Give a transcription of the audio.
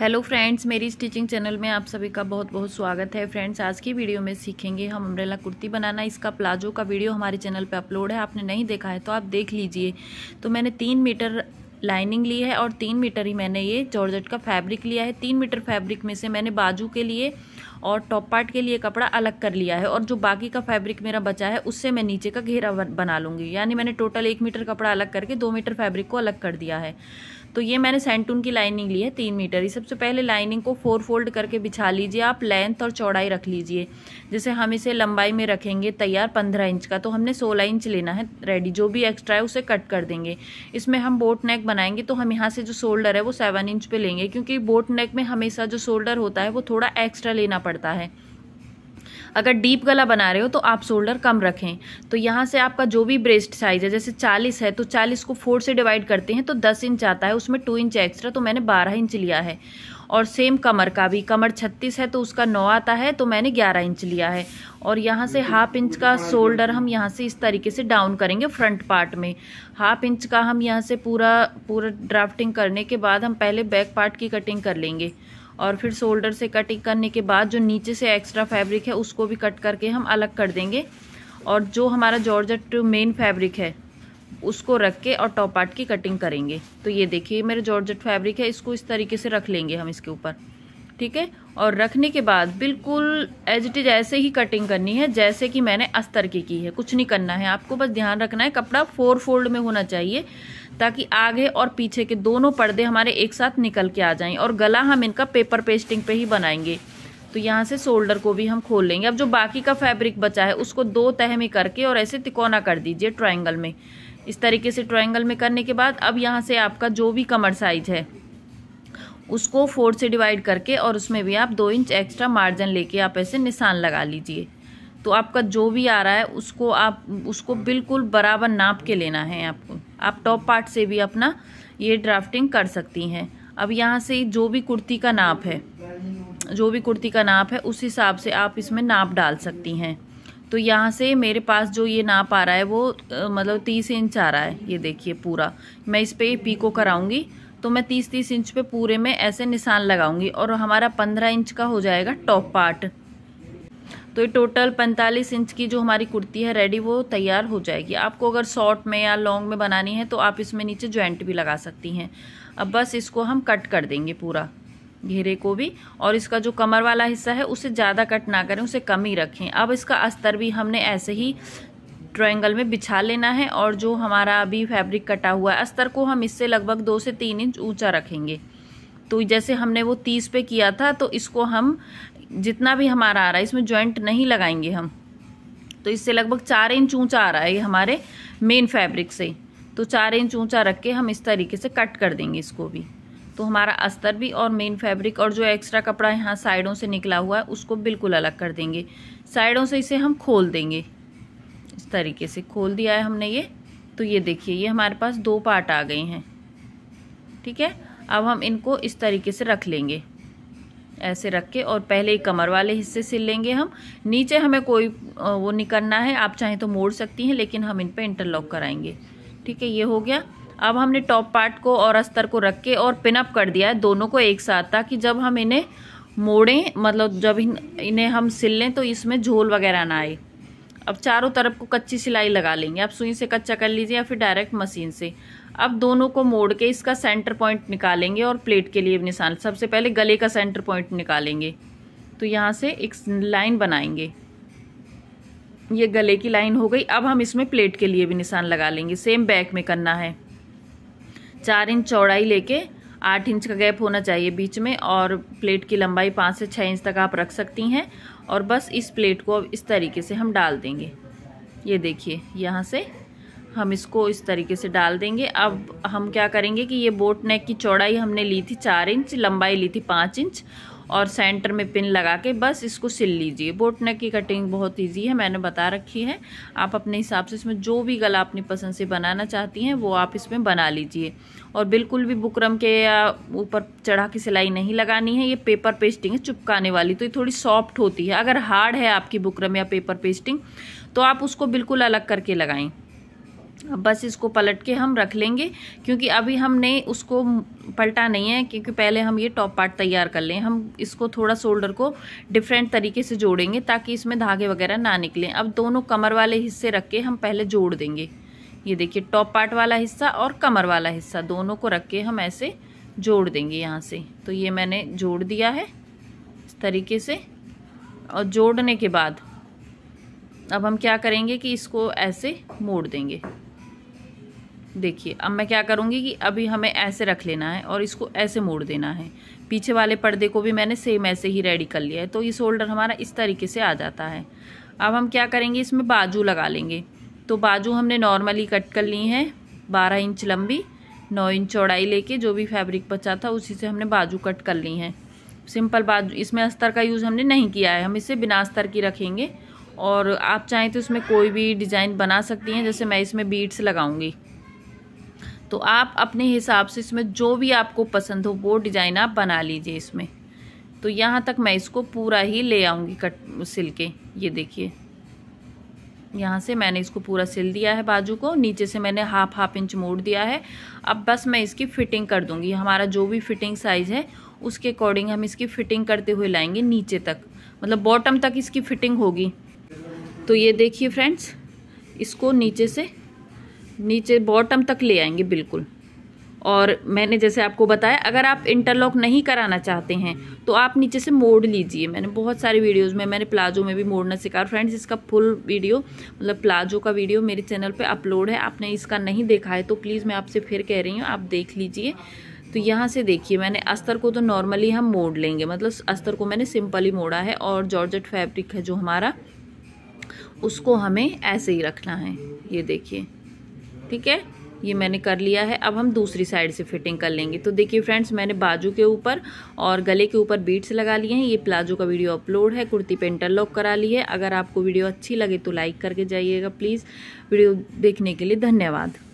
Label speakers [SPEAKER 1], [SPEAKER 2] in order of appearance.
[SPEAKER 1] hello friends मेरी stitching channel में आप सभी का बहुत बहुत स्वागत है फ्रेंड्स आज की वीडियो में सीखेंगे हम अम्ब्रेला कुर्ती बनाना इसका प्लाजो का वीडियो हमारे चैनल पे अपलोड है आपने नहीं देखा है तो आप देख लीजिए तो मैंने तीन मीटर लाइनिंग ली है और तीन मीटर ही मैंने ये जॉर्जेट का फैब्रिक लिया है तीन मीटर फैब्रिक में से मैंने बाजू के लिए और टॉप पार्ट के लिए कपड़ा अलग कर लिया है और जो बाकी का फैब्रिक मेरा बचा है उससे मैं नीचे का घेरा बना लूँगी यानी मैंने टोटल एक मीटर कपड़ा अलग करके दो मीटर फैब्रिक को अलग कर दिया है तो ये मैंने सेंटून की लाइनिंग ली है तीन मीटर ही सबसे पहले लाइनिंग को फोर फोल्ड करके बिछा लीजिए आप लेंथ और चौड़ाई रख लीजिए जैसे हम इसे लंबाई में रखेंगे तैयार पंद्रह इंच का तो हमने सोलह इंच लेना है रेडी जो भी एक्स्ट्रा है उसे कट कर देंगे इसमें हम बोट नेक बनाएंगे तो हम यहाँ से जो शोल्डर है वो सेवन इंच पर लेंगे क्योंकि बोट नेक में हमेशा जो शोल्डर होता है वो थोड़ा एक्स्ट्रा लेना पड़ता है अगर डीप गला बना रहे हो तो आप शोल्डर कम रखें तो यहाँ से आपका जो भी ब्रेस्ट साइज है जैसे चालीस है तो चालीस को फोर से डिवाइड करते हैं तो दस इंच आता है उसमें टू इंच एक्स्ट्रा तो मैंने बारह इंच लिया है और सेम कमर का भी कमर छत्तीस है तो उसका नौ आता है तो मैंने ग्यारह इंच लिया है और यहाँ से हाफ इंच का शोल्डर हम यहाँ से इस तरीके से डाउन करेंगे फ्रंट पार्ट में हाफ इंच का हम यहाँ से पूरा पूरा ड्राफ्टिंग करने के बाद हम पहले बैक पार्ट की कटिंग कर लेंगे और फिर शोल्डर से कटिंग करने के बाद जो नीचे से एक्स्ट्रा फैब्रिक है उसको भी कट करके हम अलग कर देंगे और जो हमारा जॉर्जट मेन फैब्रिक है उसको रख के और टॉप पार्ट की कटिंग करेंगे तो ये देखिए मेरा जॉर्जट फैब्रिक है इसको इस तरीके से रख लेंगे हम इसके ऊपर ठीक है और रखने के बाद बिल्कुल एज इट इज ऐसे ही कटिंग करनी है जैसे कि मैंने अस्तर की की है कुछ नहीं करना है आपको बस ध्यान रखना है कपड़ा फोर फोल्ड में होना चाहिए ताकि आगे और पीछे के दोनों पर्दे हमारे एक साथ निकल के आ जाएं और गला हम इनका पेपर पेस्टिंग पे ही बनाएंगे तो यहाँ से शोल्डर को भी हम खोल लेंगे अब जो बाकी का फैब्रिक बचा है उसको दो तह में करके और ऐसे तिकोना कर दीजिए ट्राइंगल में इस तरीके से ट्राइंगल में करने के बाद अब यहाँ से आपका जो भी कमर साइज है उसको फोर से डिवाइड करके और उसमें भी आप दो इंच एक्स्ट्रा मार्जिन लेके आप ऐसे निशान लगा लीजिए तो आपका जो भी आ रहा है उसको आप उसको बिल्कुल बराबर नाप के लेना है आपको आप टॉप पार्ट से भी अपना ये ड्राफ्टिंग कर सकती हैं अब यहाँ से जो भी कुर्ती का नाप है जो भी कुर्ती का नाप है उस हिसाब से आप इसमें नाप डाल सकती हैं तो यहाँ से मेरे पास जो ये नाप आ रहा है वो मतलब तीस इंच आ रहा है ये देखिए पूरा मैं इस पर पीको कराऊंगी तो मैं तीस तीस इंच पे पूरे में ऐसे निशान लगाऊंगी और हमारा पंद्रह इंच का हो जाएगा टॉप पार्ट तो ये टोटल 45 इंच की जो हमारी कुर्ती है रेडी वो तैयार हो जाएगी आपको अगर शॉर्ट में या लॉन्ग में बनानी है तो आप इसमें नीचे ज्वाइंट भी लगा सकती हैं अब बस इसको हम कट कर देंगे पूरा घेरे को भी और इसका जो कमर वाला हिस्सा है उसे ज़्यादा कट ना करें उसे कम ही रखें अब इसका अस्तर भी हमने ऐसे ही ट्रायंगल में बिछा लेना है और जो हमारा अभी फैब्रिक कटा हुआ है अस्तर को हम इससे लगभग दो से तीन इंच ऊंचा रखेंगे तो जैसे हमने वो तीस पे किया था तो इसको हम जितना भी हमारा आ रहा है इसमें जॉइंट नहीं लगाएंगे हम तो इससे लगभग चार इंच ऊंचा आ रहा है ये हमारे मेन फैब्रिक से तो चार इंच ऊंचा रख के हम इस तरीके से कट कर देंगे इसको भी तो हमारा अस्तर भी और मेन फैब्रिक और जो एक्स्ट्रा कपड़ा यहाँ साइडों से निकला हुआ है उसको बिल्कुल अलग कर देंगे साइडों से इसे हम खोल देंगे इस तरीके से खोल दिया है हमने ये तो ये देखिए ये हमारे पास दो पार्ट आ गए हैं ठीक है अब हम इनको इस तरीके से रख लेंगे ऐसे रख के और पहले ही कमर वाले हिस्से सिल लेंगे हम नीचे हमें कोई वो नहीं करना है आप चाहें तो मोड़ सकती हैं लेकिन हम इन पर इंटरलॉक कराएंगे ठीक है ये हो गया अब हमने टॉप पार्ट को और अस्तर को रख के और पिनअप कर दिया है दोनों को एक साथ ताकि जब हम इन्हें मोड़ें मतलब जब इन इन्हें हम सिल लें तो इसमें झोल वगैरह ना आए अब चारों तरफ को कच्ची सिलाई लगा लेंगे आप सुई से कच्चा कर लीजिए या फिर डायरेक्ट मशीन से अब दोनों को मोड़ के इसका सेंटर पॉइंट निकालेंगे और प्लेट के लिए निशान सबसे पहले गले का सेंटर पॉइंट निकालेंगे तो यहाँ से एक लाइन बनाएंगे ये गले की लाइन हो गई अब हम इसमें प्लेट के लिए भी निशान लगा लेंगे सेम बैक में करना है चार इंच चौड़ाई लेके आठ इंच का गैप होना चाहिए बीच में और प्लेट की लंबाई पाँच से छः इंच तक आप रख सकती हैं और बस इस प्लेट को अब इस तरीके से हम डाल देंगे ये देखिए यहाँ से हम इसको इस तरीके से डाल देंगे अब हम क्या करेंगे कि ये बोट नेक की चौड़ाई हमने ली थी चार इंच लंबाई ली थी पाँच इंच और सेंटर में पिन लगा के बस इसको सिल लीजिए बोट नेक की कटिंग बहुत इजी है मैंने बता रखी है आप अपने हिसाब से इसमें जो भी गला अपनी पसंद से बनाना चाहती हैं वो आप इसमें बना लीजिए और बिल्कुल भी बुकरम के या ऊपर चढ़ा के सिलाई नहीं लगानी है ये पेपर पेस्टिंग है चुपकाने वाली तो ये थोड़ी सॉफ्ट होती है अगर हार्ड है आपकी बुकरम या पेपर पेस्टिंग तो आप उसको बिल्कुल अलग करके लगाएँ बस इसको पलट के हम रख लेंगे क्योंकि अभी हमने उसको पलटा नहीं है क्योंकि पहले हम ये टॉप पार्ट तैयार कर लें हम इसको थोड़ा शोल्डर को डिफरेंट तरीके से जोड़ेंगे ताकि इसमें धागे वगैरह ना निकलें अब दोनों कमर वाले हिस्से रख के हम पहले जोड़ देंगे ये देखिए टॉप पार्ट वाला हिस्सा और कमर वाला हिस्सा दोनों को रख के हम ऐसे जोड़ देंगे यहाँ से तो ये मैंने जोड़ दिया है इस तरीके से और जोड़ने के बाद अब हम क्या करेंगे कि इसको ऐसे मोड़ देंगे देखिए अब मैं क्या करूँगी कि अभी हमें ऐसे रख लेना है और इसको ऐसे मोड़ देना है पीछे वाले पर्दे को भी मैंने सेम ऐसे ही रेडी कर लिया है तो ये शोल्डर हमारा इस तरीके से आ जाता है अब हम क्या करेंगे इसमें बाजू लगा लेंगे तो बाजू हमने नॉर्मली कट कर ली है बारह इंच लंबी नौ इंच चौड़ाई लेके जो भी फैब्रिक बचा था उसी से हमने बाजू कट कर ली है सिंपल बाजू इसमें अस्तर का यूज़ हमने नहीं किया है हम इसे बिना अस्तर की रखेंगे और आप चाहें तो इसमें कोई भी डिज़ाइन बना सकती हैं जैसे मैं इसमें बीट्स लगाऊंगी तो आप अपने हिसाब से इसमें जो भी आपको पसंद हो वो डिज़ाइन आप बना लीजिए इसमें तो यहाँ तक मैं इसको पूरा ही ले आऊँगी कट सिल के ये देखिए यहाँ से मैंने इसको पूरा सिल दिया है बाजू को नीचे से मैंने हाफ हाफ इंच मोड़ दिया है अब बस मैं इसकी फ़िटिंग कर दूँगी हमारा जो भी फिटिंग साइज़ है उसके अकॉर्डिंग हम इसकी फ़िटिंग करते हुए लाएंगे नीचे तक मतलब बॉटम तक इसकी फ़िटिंग होगी तो ये देखिए फ्रेंड्स इसको नीचे से नीचे बॉटम तक ले आएंगे बिल्कुल और मैंने जैसे आपको बताया अगर आप इंटरलॉक नहीं कराना चाहते हैं तो आप नीचे से मोड़ लीजिए मैंने बहुत सारे वीडियोस में मैंने प्लाजो में भी मोड़ना सिखा फ्रेंड्स इसका फुल वीडियो मतलब प्लाजो का वीडियो मेरे चैनल पे अपलोड है आपने इसका नहीं देखा है तो प्लीज़ मैं आपसे फिर कह रही हूँ आप देख लीजिए तो यहाँ से देखिए मैंने अस्तर को तो नॉर्मली हम मोड़ लेंगे मतलब अस्तर को मैंने सिंपली मोड़ा है और जॉर्ज फैब्रिक है जो हमारा उसको हमें ऐसे ही रखना है ये देखिए ठीक है ये मैंने कर लिया है अब हम दूसरी साइड से फिटिंग कर लेंगे तो देखिए फ्रेंड्स मैंने बाजू के ऊपर और गले के ऊपर बीट्स लगा लिए हैं ये प्लाजो का वीडियो अपलोड है कुर्ती पे इंटरलॉक करा ली है अगर आपको वीडियो अच्छी लगे तो लाइक करके जाइएगा प्लीज़ वीडियो देखने के लिए धन्यवाद